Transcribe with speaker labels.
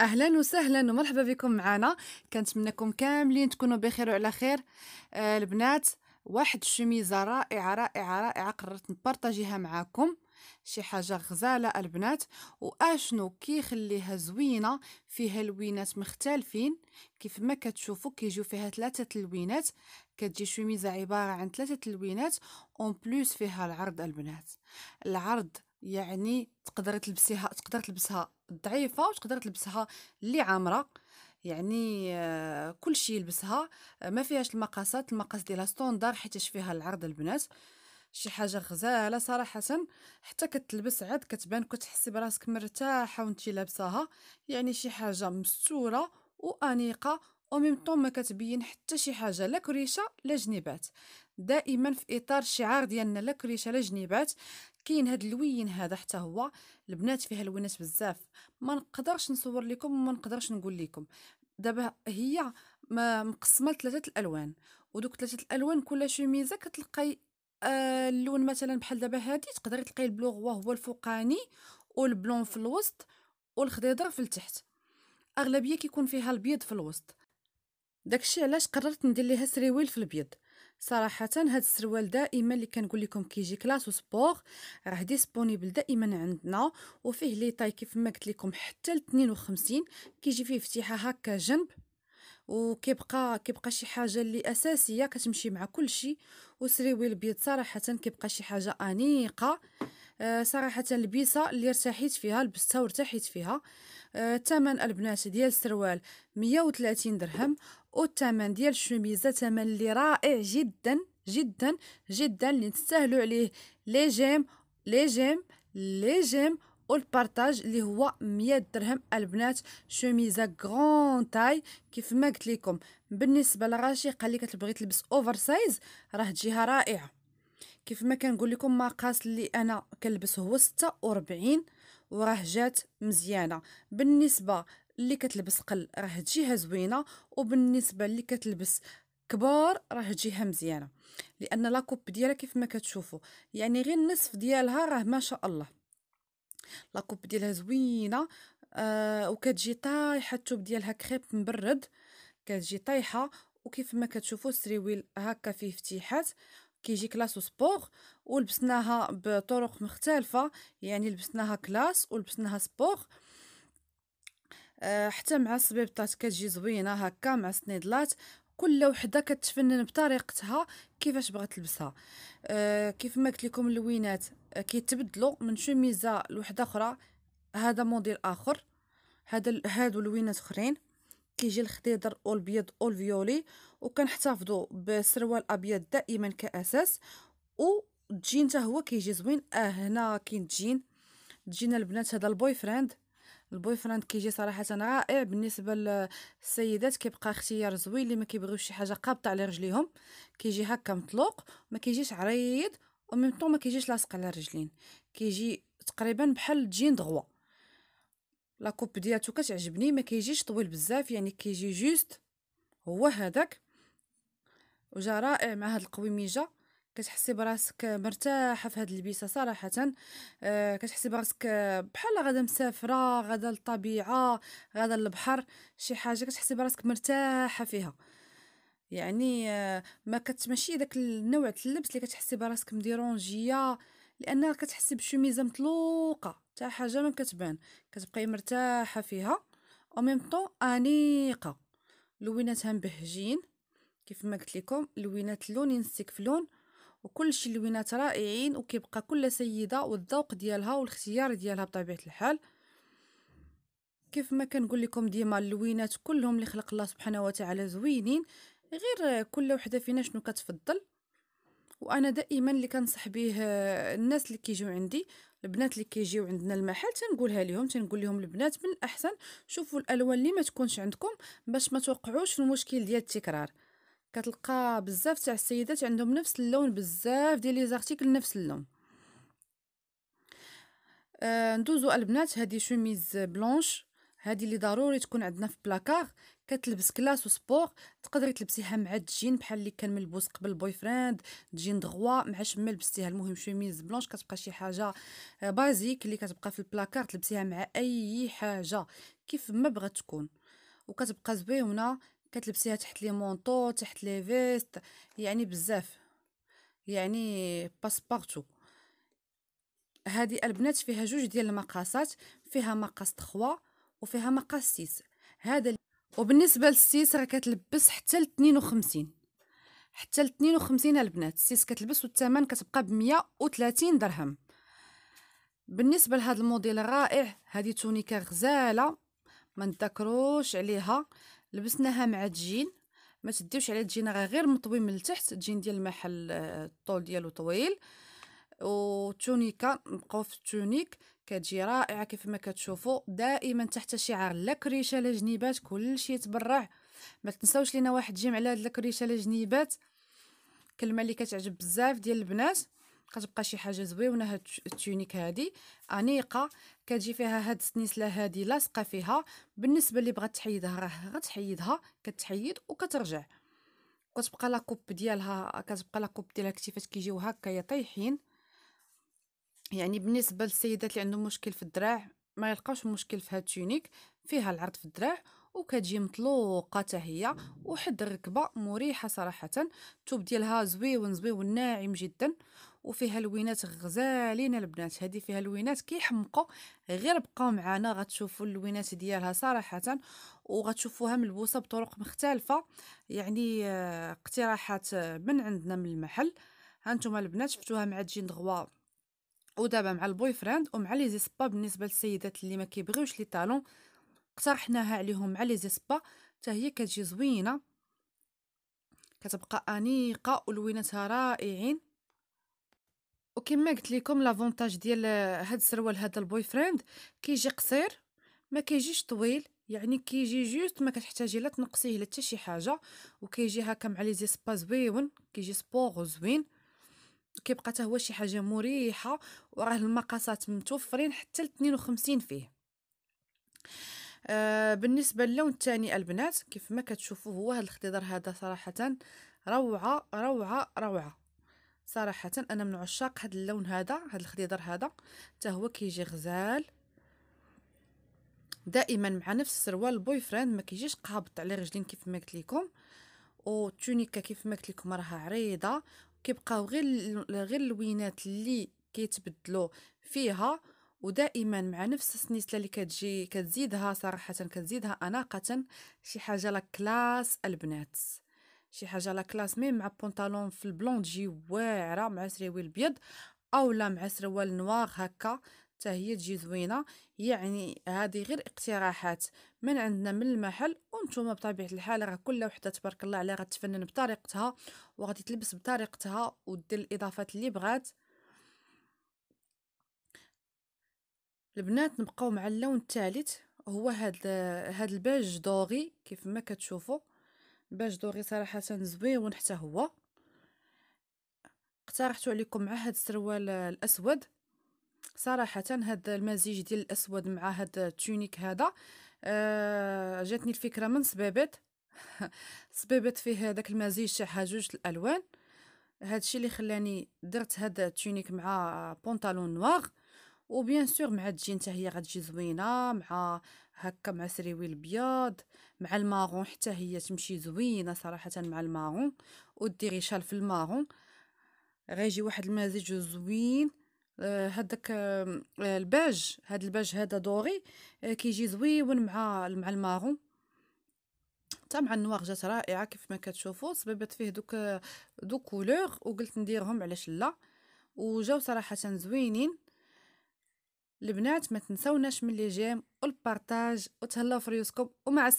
Speaker 1: اهلا وسهلا ومرحبا بكم معنا كنتمنىكم كاملين تكونوا بخير وعلى خير آه البنات واحد الشميزه رائعه رائعه رائعه قررت نبارطاجيها معاكم شي حاجه غزاله البنات واشنو كيخليها زوينه فيها لوينات مختلفين كيف ما كتشوفوا كيجيو فيها ثلاثه اللوينات كتجي شميزه عباره عن ثلاثه اللوينات اون بلوس فيها العرض البنات العرض يعني تقدر تلبسيها تقدر تلبسها ضعيفه وتقدر تلبسها اللي عامره يعني آه، كل شيء يلبسها آه، ما فيهاش المقاسات المقاس ديالها ستوندار حيت فيها العرض البنات شي حاجه غزاله صراحه حتى كتلبس عاد كتبان كتحسي براسك مرتاحه وانت لابساها يعني شي حاجه مستوره وانيقه وميم طون ما كتبين حتى شي حاجه لا كريشه لا جنيبات دائما في اطار الشعار ديالنا لا كريشه لا جنيبات كاين هاد اللوين هذا حتى هو البنات فيها لوينات بزاف ما نقدرش نصور لكم وما نقدرش نقول لكم دابا هي مقسمه لثلاثه الالوان ودوك ثلاثه الالوان كل شوميزه كتلقاي آه اللون مثلا بحال دابا هادي تقدري تلقاي البلوغوا هو الفوقاني والبلون في الوسط والخضيضر في التحت اغلبيه كيكون فيها البيض في الوسط داكشي علاش قررت ندير ليها سريويل في البيض صراحه هاد السروال دائما اللي كنقول لكم كيجي كلاس وسبور راه ديسبونيبل دائما عندنا وفيه لي طاي كيف ما قلت لكم حتى ل 52 كيجي فيه فتيحه هكا جنب وكيبقى كيبقى شي حاجه اللي اساسيه كتمشي مع كل شيء وسريوي البيض صراحه كيبقى شي حاجه انيقه آه صراحه البيصه اللي ارتحيت فيها لبستها وارتحيت فيها آه، الثمن آه البنات ديال السروال 130 درهم والثمن ديال الشوميزه ثمن اللي رائع جدا جدا جدا اللي تستاهلوا عليه لي جيم لي جيم لي جيم والبارطاج اللي هو 100 درهم البنات شوميزه غون تاي كيف ما قلت لكم بالنسبه لرشيقه اللي كتبغي تلبس اوفر سايز راه تجيها رائعه كيف ما كنقول لكم مقاس اللي انا كنلبس هو 46 وراه جات مزيانه بالنسبه اللي كتلبس قل راه تجيها زوينه وبالنسبه اللي كتلبس كبار راه تجيها مزيانه لان لاكوب ديالها كيف ما كتشوفوا يعني غير النصف ديالها راه ما شاء الله لاكوب ديالها زوينه آه وكتجي طايحه التوب ديالها كريب مبرد كتجي طايحه وكيف ما كتشوفوا السريويل هكا فيه فتيحات كيجي كلاس وسبور ولبسناها بطرق مختلفه يعني لبسناها كلاس ولبسناها سبور آه، حتى مع الصبيبطات كتجي زوينه هكا مع السنيدلات كل وحده كتفنن بطريقتها كيفاش بغات تلبسها آه، كيف ما قلت لكم اللوينات آه، كيتبدلوا من شوميزه لوحده اخرى هذا موديل اخر هذا هادو لوينات اخرين كيجي الخضيدر او البيض او الفيولي وكنحتفظوا بالسروال ابيض دائما كاساس والجين حتى هو كيجي زوين اه هنا كاين جين جينا البنات هذا البوي فريند البوي فراند كيجي صراحه رائع بالنسبه للسيدات كيبقى اختيار زوين اللي ما كيبغيوش شي حاجه قابطه على رجليهم كيجي هكا مطلوق ما كيجيش عريض وميم طون ما كيجيش لاصق على الرجلين كيجي تقريبا بحال جين دغوا لا كوب ديالته كتعجبني ما كيجيش طويل بزاف يعني كيجي جوست هو هذاك وجا رائع مع هاد القويميجه كتحسي براسك مرتاحه في هاد البيسه صراحه آه كتحسي براسك بحال غادا مسافره غادا للطبيعه غادا للبحر شي حاجه كتحسي براسك مرتاحه فيها يعني آه، ما كتمشي داك النوع اللبس اللي كتحسي براسك مديرونجيه لان كتحسي بشوميزه مطلوقه حتى حاجه ما كتبان كتبقاي مرتاحه فيها او ميم طون انيقه لويناتها مبهجين كيف ما قلت لكم لوينات اللون ينسيك في لون وكلشي اللوينات رائعين وكيبقى كل سيده والذوق ديالها والاختيار ديالها بطبيعه الحال كيف ما كنقول لكم ديما اللوينات كلهم اللي خلق الله سبحانه وتعالى زوينين غير كل وحده فينا شنو كتفضل وانا دائما اللي كنصح به الناس اللي كيجيو عندي البنات اللي كيجيو عندنا المحل تنقولها لهم تنقول لهم البنات من الاحسن شوفوا الالوان اللي ما تكونش عندكم باش ما توقعوش في المشكل ديال التكرار كتلقى بزاف تاع السيدات عندهم نفس اللون بزاف ديال لي زارتيكل نفس اللون آه ندوزو البنات هادي شوميز بلونش هادي اللي ضروري تكون عندنا في بلاكار كتلبس كلاس وسبور تقدري تلبسيها مع الجين بحال اللي كان ملبوس قبل بوي فريند جين دغوا مع شما لبستيها المهم شوميز بلونش كتبقى شي حاجه بازيك آه، اللي كتبقى في البلاكار تلبسيها مع اي حاجه كيف ما بغات تكون وكتبقى زويونه كتلبسيها تحت لي مونطو تحت لي فيست يعني بزاف يعني باسبارتو هذه البنات فيها جوج ديال المقاسات فيها مقاس 3 وفيها مقاس 6 هذا وبالنسبه للسيس راه كتلبس حتى ل 52 حتى ل 52 البنات السيس كتلبس والثمن كتبقى ب 130 درهم بالنسبه لهذا الموديل الرائع هذه تونيكه غزاله ما نذكروش عليها لبسناها مع تجين ما تديوش على تجين راه غير مطوي من التحت تجين ديال المحل الطول آه، ديالو طويل وتونيكا نبقاو في التونيك كتجي رائعه كيف ما كتشوفوا دائما تحت شعار لا كريشه لا جنيبات كلشي يتبرع ما تنساوش لينا واحد جيم على هاد لا كريشه لا جنيبات كلمه اللي كتعجب بزاف ديال البنات كتبقى شي حاجه زويونه هاد التونيك هادي انيقه كتجي فيها هاد السنيسله هادي لاصقه فيها بالنسبه اللي بغات تحيدها راه غتحيدها كتحيد وكترجع كتبقى لا كوب ديالها كتبقى لا كوب ديال الكتفات كيجيو هكايا طايحين يعني بالنسبه للسيدات اللي عندهم مشكل في الدراع ما يلقاوش مشكل في هاد التونيك فيها العرض في الدراع وكتجي مطلوقه حتى هي وحد الركبه مريحه صراحه الثوب ديالها زويون زويون ناعم جدا وفيها لوينات غزالين البنات هذه فيها لوينات كيحمقوا غير بقاو معنا غتشوفوا اللوينات ديالها صراحه وغتشوفوها ملبوسه بطرق مختلفه يعني آه، اقتراحات آه، من عندنا من المحل هانتوما البنات شفتوها مع جين دغوا ودابا مع البوي فريند ومع لي زيسبا بالنسبه للسيدات اللي ما كيبغيوش لي طالون اقترحناها عليهم مع لي زيسبا حتى هي كتجي زوينه كتبقى انيقه ولويناتها رائعين وكما قلت لكم لافونتاج ديال هاد السروال هذا البوي فريند كيجي قصير ما كيجيش طويل يعني كيجي جوست ما كتحتاجي لا تنقصيه لا حتى شي حاجه وكيجي هكا مع لي زيسبا زويون كيجي سبور زوين كيبقى حتى هو شي حاجه مريحه وراه المقاسات متوفرين حتى ل 52 فيه آه، بالنسبه للون الثاني البنات كيف ما كتشوفوا هو هذا الاخضر هذا صراحه روعه روعه روعه صراحه انا من عشاق هذا اللون هذا هذا الاخضر هذا حتى هو كيجي غزال دائما مع نفس السروال البوي فريند ما كيجيش قابط على رجلين كيف ما قلت لكم والتونيكا كيف ما قلت لكم راها عريضه كيبقاو غير غير اللوينات اللي كيتبدلوا فيها ودائما مع نفس السنيسله اللي كتجي كتزيدها صراحه كتزيدها اناقه شي حاجه لا كلاس البنات شي حاجه لا كلاس ميم مع بونطالون في البلون تجي واعره مع سريوي الابيض اولا مع سروال نوار هكا حتى هي تجي زوينه يعني هذه غير اقتراحات من عندنا من المحل وانتم بطبيعه الحال راه كل وحده تبارك الله عليها غتفنن بطريقتها وغادي تلبس بطريقتها ودير الاضافات اللي بغات البنات نبقاو مع اللون الثالث هو هاد هاد الباج دوغي كيف ما كتشوفوا باج دوغي صراحه زويون حتى هو اقترحت عليكم مع هاد السروال الاسود صراحه هاد المزيج ديال الاسود مع هاد التونيك هذا آه جاتني الفكره من سبابات سبابات فيه هذاك المزيج تاع جوج الالوان هادشي اللي خلاني درت هاد التونيك مع بونطالون نوار وبيان سور مع تجي حتى هي غتجي زوينه مع هكا مع سريوي البياض مع الماغون حتى هي تمشي زوينه صراحه مع الماغون وديري شال في الماغون غيجي واحد المزيج زوين هذاك آه، آه، الباج هاد الباج هذا دوري آه، كيجي زويون مع مع الماغون حتى مع النوار جات رائعه كيف ما كتشوفوا سببت فيه دوك دو كولور وقلت نديرهم علاش لا وجاو صراحه زوينين البنات ما تنسوناش من لي جيم والبارتاج وتهلاو في ريوسكم ومع السلامه